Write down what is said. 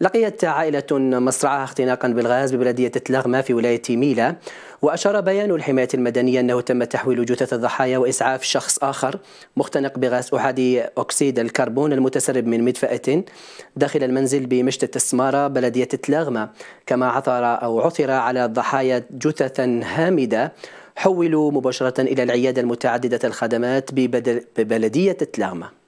لقيت عائلة مصرعها اختناقا بالغاز ببلدية تلغمة في ولاية ميلا وأشار بيان الحماية المدنية أنه تم تحويل جثث الضحايا وإسعاف شخص آخر مختنق بغاز أحادي أكسيد الكربون المتسرب من مدفأة داخل المنزل بمشتة السمارة بلدية تلغمة كما عثر أو عثر على الضحايا جثثا هامدة حولوا مباشرة إلى العيادة المتعددة الخدمات ببلدية تلغمة